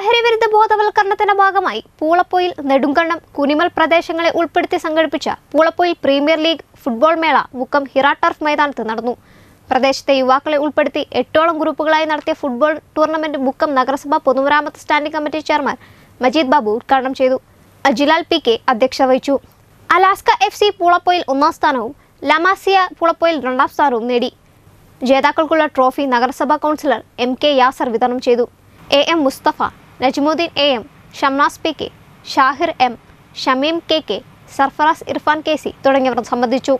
ലഹരിവിരുദ്ധ ബോധവൽക്കരണത്തിന്റെ ഭാഗമായി പൂളപ്പൊയിൽ നെടുങ്കണ്ണം കുനിമൽ പ്രദേശങ്ങളെ ഉൾപ്പെടുത്തി സംഘടിപ്പിച്ച പൂളപ്പൊയിൽ പ്രീമിയർ ലീഗ് ഫുട്ബോൾ മേള മുക്കം ഹിറാട്ടർഫ് മൈതാനത്ത് നടന്നു പ്രദേശത്തെ യുവാക്കളെ ഉൾപ്പെടുത്തി എട്ടോളം ഗ്രൂപ്പുകളായി നടത്തിയ ഫുട്ബോൾ ടൂർണമെന്റ് മുക്കം നഗരസഭ പൊതുമരാമത്ത് standing committee chairman Majeed Babu ഉദ്ഘാടനം ചെയ്തു അജിലാൽ പി കെ അധ്യക്ഷത വഹിച്ചു അലാസ്ക എഫ് സി പൂളപ്പൊയിൽ ഒന്നാം സ്ഥാനവും ലമാസിയ പൂളപ്പൊയിൽ രണ്ടാം സ്ഥാനവും നേടി ജേതാക്കൾക്കുള്ള ട്രോഫി നഗരസഭാ കൗൺസിലർ എം കെ യാസർ വിതരണം ചെയ്തു A M Mustafa Najmuddeen A M Shamnas P K Shahir M Shameem K K Sarfaraz Irfan K C തുടങ്ങിയവർ സംബന്ധിച്ചു